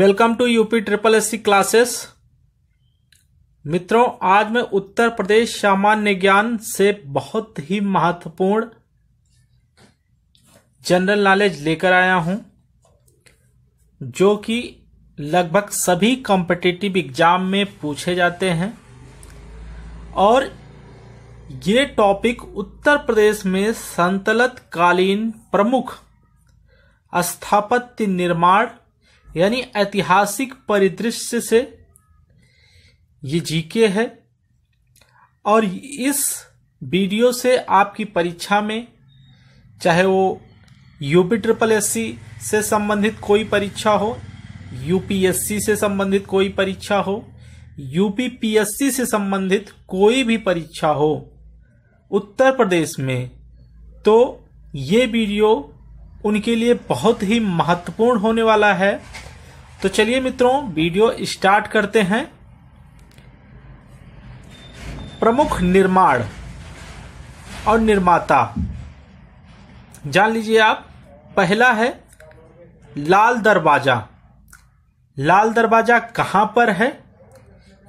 welcome to UP triple S classes मित्रों आज मैं उत्तर प्रदेश सामान्य ज्ञान से बहुत ही महत्वपूर्ण जनरल नॉलेज लेकर आया हूं जो कि लगभग सभी कॉम्पिटिटिव एग्जाम में पूछे जाते हैं और ये टॉपिक उत्तर प्रदेश में संतलत कालीन प्रमुख स्थापत्य निर्माण यानी ऐतिहासिक परिदृश्य से ये जीके है और इस वीडियो से आपकी परीक्षा में चाहे वो यूपी ट्रिपल एस से संबंधित कोई परीक्षा हो यूपीएससी से संबंधित कोई परीक्षा हो यूपीपीएससी से संबंधित कोई भी परीक्षा हो उत्तर प्रदेश में तो ये वीडियो उनके लिए बहुत ही महत्वपूर्ण होने वाला है तो चलिए मित्रों वीडियो स्टार्ट करते हैं प्रमुख निर्माण और निर्माता जान लीजिए आप पहला है लाल दरवाजा लाल दरवाजा कहाँ पर है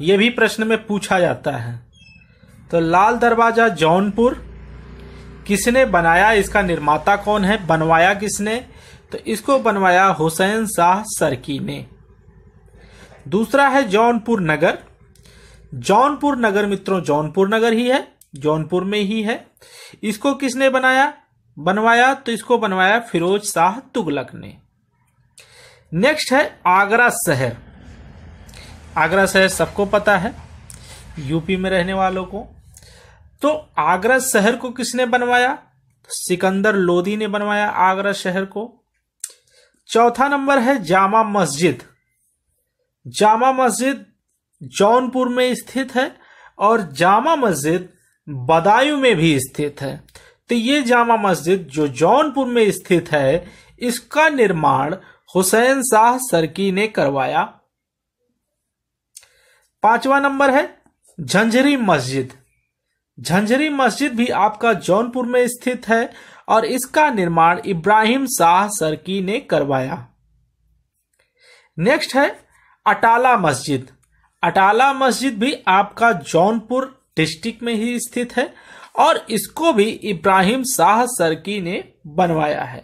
यह भी प्रश्न में पूछा जाता है तो लाल दरवाजा जौनपुर किसने बनाया इसका निर्माता कौन है बनवाया किसने तो इसको बनवाया हुसैन शाह सरकी ने दूसरा है जौनपुर नगर जौनपुर नगर मित्रों जौनपुर नगर ही है जौनपुर में ही है इसको किसने बनाया बनवाया तो इसको बनवाया फिरोज शाह तुगलक ने नेक्स्ट है आगरा शहर आगरा शहर सबको पता है यूपी में रहने वालों को तो आगरा शहर को किसने बनवाया तो सिकंदर लोदी ने बनवाया आगरा शहर को चौथा नंबर है जामा मस्जिद जामा मस्जिद जौनपुर में स्थित है और जामा मस्जिद बदायूं में भी स्थित है तो ये जामा मस्जिद जो जौनपुर में स्थित है इसका निर्माण हुसैन शाह सरकी ने करवाया पांचवा नंबर है झंझरी मस्जिद झंझरी मस्जिद भी आपका जौनपुर में स्थित है और इसका निर्माण इब्राहिम शाह सरकी ने करवाया नेक्स्ट है अटाला मस्जिद अटाला मस्जिद भी आपका जौनपुर डिस्ट्रिक्ट में ही स्थित है और इसको भी इब्राहिम शाह सरकी ने बनवाया है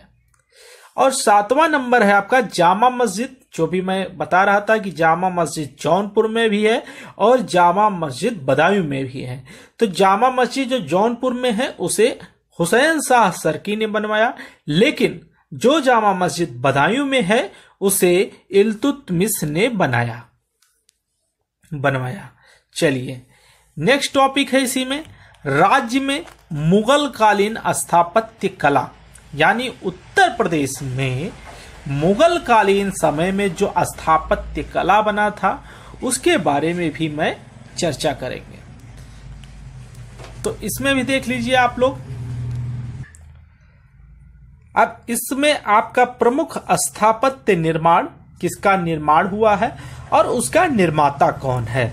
और सातवां नंबर है आपका जामा मस्जिद जो भी मैं बता रहा था कि जामा मस्जिद जौनपुर में भी है और जामा मस्जिद बदायूं में भी है तो जामा मस्जिद जो जौनपुर में है उसे हुसैन शाह सरकी ने बनवाया लेकिन जो जामा मस्जिद बदायूं में है उसे मिस ने बनाया बनवाया चलिए नेक्स्ट टॉपिक है इसी में राज्य में मुगल कालीन स्थापत्य कला यानी उत्तर प्रदेश में मुगल कालीन समय में जो स्थापत्य कला बना था उसके बारे में भी मैं चर्चा करेंगे तो इसमें भी देख लीजिए आप लोग अब इसमें आपका प्रमुख स्थापत्य निर्माण किसका निर्माण हुआ है और उसका निर्माता कौन है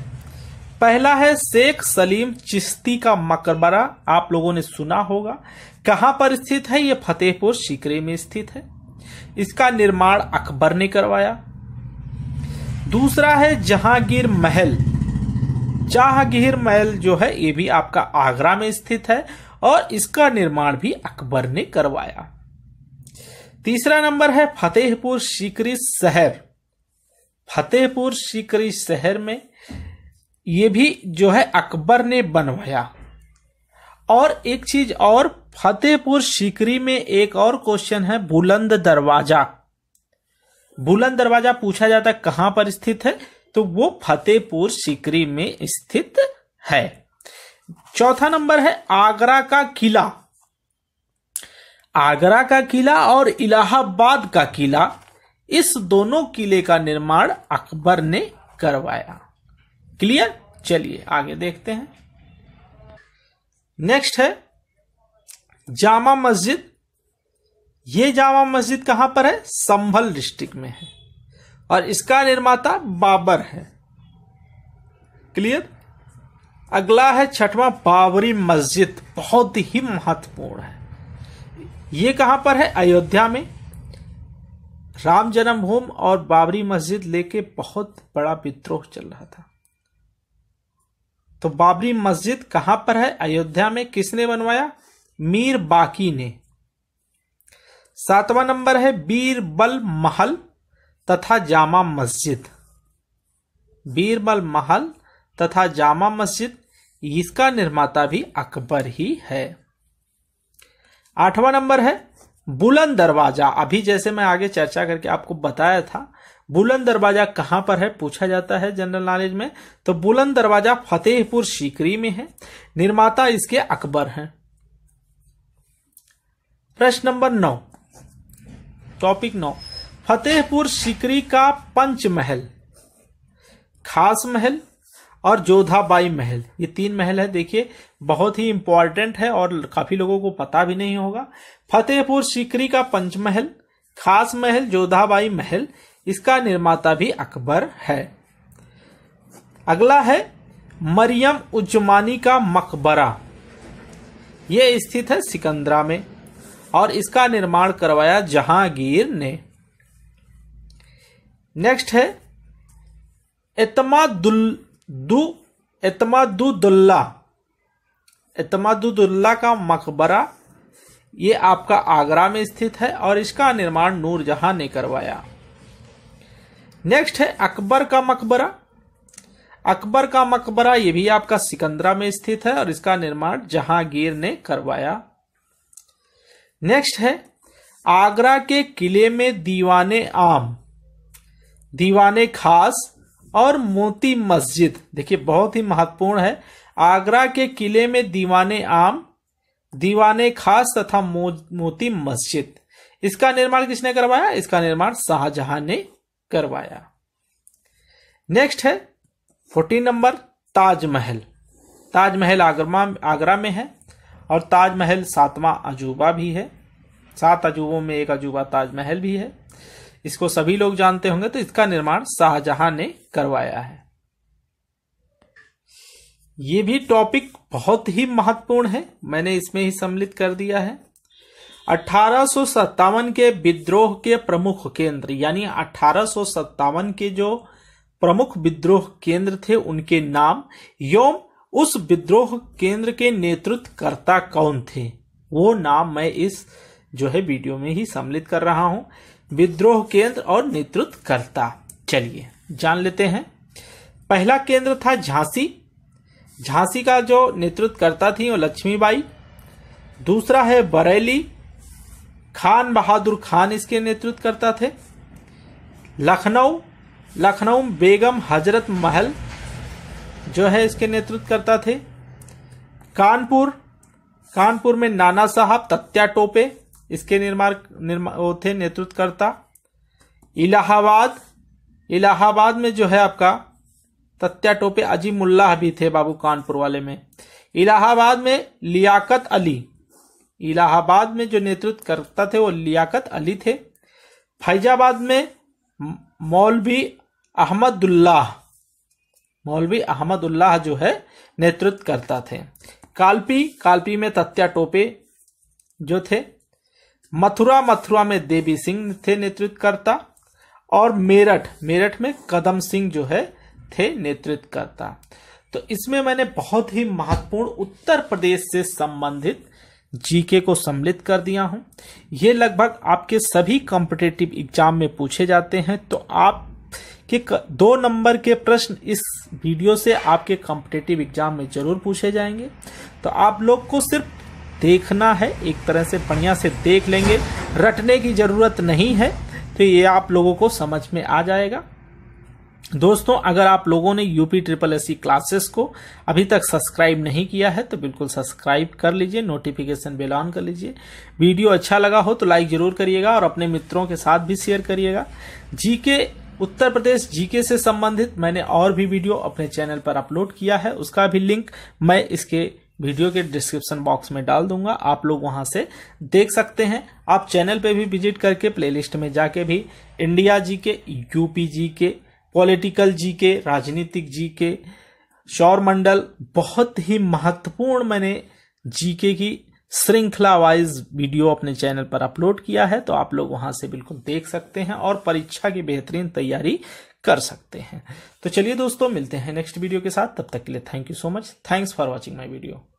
पहला है शेख सलीम चिश्ती का मकबरा आप लोगों ने सुना होगा कहां पर स्थित है यह फतेहपुर सीकरे में स्थित है इसका निर्माण अकबर ने करवाया दूसरा है जहांगीर महल जहांगीर महल जो है ये भी आपका आगरा में स्थित है और इसका निर्माण भी अकबर ने करवाया तीसरा नंबर है फतेहपुर सीकरी शहर फतेहपुर सीकरी शहर में ये भी जो है अकबर ने बनवाया और एक चीज और फतेहपुर सीकरी में एक और क्वेश्चन है बुलंद दरवाजा बुलंद दरवाजा पूछा जाता है कहां पर स्थित है तो वो फतेहपुर सीकरी में स्थित है चौथा नंबर है आगरा का किला आगरा का किला और इलाहाबाद का किला इस दोनों किले का निर्माण अकबर ने करवाया क्लियर चलिए आगे देखते हैं नेक्स्ट है जामा मस्जिद ये जामा मस्जिद कहां पर है संभल डिस्ट्रिक्ट में है और इसका निर्माता बाबर है क्लियर अगला है छठवां बाबरी मस्जिद बहुत ही महत्वपूर्ण है ये कहां पर है अयोध्या में राम जन्मभूमि और बाबरी मस्जिद लेके बहुत बड़ा विद्रोह चल रहा था तो बाबरी मस्जिद कहां पर है अयोध्या में किसने बनवाया मीर बाकी ने सातवां नंबर है बीरबल महल तथा जामा मस्जिद बीरबल महल तथा जामा मस्जिद इसका निर्माता भी अकबर ही है आठवां नंबर है बुलंद दरवाजा अभी जैसे मैं आगे चर्चा करके आपको बताया था बुलंद दरवाजा कहाँ पर है पूछा जाता है जनरल नॉलेज में तो बुलंद दरवाजा फतेहपुर सीकरी में है निर्माता इसके अकबर हैं प्रश्न नंबर नौ टॉपिक नौ फतेहपुर सिकरी का पंच महल खास महल और जोधाबाई महल ये तीन महल है देखिए बहुत ही इंपॉर्टेंट है और काफी लोगों को पता भी नहीं होगा फतेहपुर सिकरी का पंचमहल खास महल जोधाबाई महल इसका निर्माता भी अकबर है अगला है मरियम उज्जमानी का मकबरा यह स्थित है सिकंदरा में और इसका निर्माण करवाया जहांगीर ने नेक्स्ट है एतमादुल्ला एतमादुदुल्ला एतमादुदुल्ला का मकबरा ये आपका आगरा में स्थित है और इसका निर्माण नूरजहां ने करवाया नेक्स्ट है अकबर का मकबरा अकबर का मकबरा यह भी आपका सिकंदरा में स्थित है और इसका निर्माण जहांगीर ने करवाया नेक्स्ट है आगरा के किले में दीवाने आम दीवाने खास और मोती मस्जिद देखिए बहुत ही महत्वपूर्ण है आगरा के किले में दीवाने आम दीवाने खास तथा मो, मोती मस्जिद इसका निर्माण किसने करवाया इसका निर्माण शाहजहां ने करवाया नेक्स्ट है फोर्टीन नंबर ताजमहल ताजमहल आगरा आगरा में है और ताजमहल सातवां अजूबा भी है सात अजूबों में एक अजूबा ताजमहल भी है इसको सभी लोग जानते होंगे तो इसका निर्माण शाहजहां ने करवाया है ये भी टॉपिक बहुत ही महत्वपूर्ण है मैंने इसमें ही सम्मिलित कर दिया है अठारह के विद्रोह के प्रमुख केंद्र यानी अठारह के जो प्रमुख विद्रोह केंद्र थे उनके नाम योम उस विद्रोह केंद्र के नेतृत्वकर्ता कौन थे वो नाम मैं इस जो है वीडियो में ही सम्मिलित कर रहा हूं विद्रोह केंद्र और नेतृत्वकर्ता चलिए जान लेते हैं पहला केंद्र था झांसी झांसी का जो नेतृत्व करता थी वो लक्ष्मीबाई दूसरा है बरेली खान बहादुर खान इसके नेतृत्व करता थे लखनऊ लखनऊ बेगम हजरत महल जो है इसके नेतृत्व करता थे कानपुर कानपुर में नाना साहब तत्या टोपे इसके निर्माण निर्मा थे नेतृत्व करता इलाहाबाद इलाहाबाद में जो है आपका तत्या टोपे अजीमुल्लाह भी थे बाबू कानपुर वाले में इलाहाबाद में लियाकत अली इलाहाबाद में जो नेतृत्व करता थे वो लियाकत अली थे फैजाबाद में मौलवी अहमदुल्लाह मौलवी अहमदुल्लाह जो है नेतृत्व करता थे कालपी कालपी में तत्या टोपे जो थे मथुरा मथुरा में देवी सिंह थे नेतृत्व करता और मेरठ मेरठ में कदम सिंह जो है थे नेतृत्व करता तो इसमें मैंने बहुत ही महत्वपूर्ण उत्तर प्रदेश से संबंधित जीके को सम्मिलित कर दिया हूं ये लगभग आपके सभी कॉम्पिटेटिव एग्जाम में पूछे जाते हैं तो आप के दो नंबर के प्रश्न इस वीडियो से आपके कॉम्पिटेटिव एग्जाम में जरूर पूछे जाएंगे तो आप लोग को सिर्फ देखना है एक तरह से बढ़िया से देख लेंगे रटने की ज़रूरत नहीं है तो ये आप लोगों को समझ में आ जाएगा दोस्तों अगर आप लोगों ने यूपी ट्रिपल एस क्लासेस को अभी तक सब्सक्राइब नहीं किया है तो बिल्कुल सब्सक्राइब कर लीजिए नोटिफिकेशन बेल ऑन कर लीजिए वीडियो अच्छा लगा हो तो लाइक जरूर करिएगा और अपने मित्रों के साथ भी शेयर करिएगा जीके उत्तर प्रदेश जीके से संबंधित मैंने और भी वीडियो अपने चैनल पर अपलोड किया है उसका भी लिंक मैं इसके वीडियो के डिस्क्रिप्शन बॉक्स में डाल दूंगा आप लोग वहां से देख सकते हैं आप चैनल पे भी विजिट करके प्लेलिस्ट में जाके भी इंडिया जी के यूपी जी के पॉलिटिकल जी के राजनीतिक जी के शौर मंडल बहुत ही महत्वपूर्ण मैंने जीके की श्रृंखला वाइज वीडियो अपने चैनल पर अपलोड किया है तो आप लोग वहां से बिल्कुल देख सकते हैं और परीक्षा की बेहतरीन तैयारी कर सकते हैं तो चलिए दोस्तों मिलते हैं नेक्स्ट वीडियो के साथ तब तक के लिए thank you so much thanks for watching my video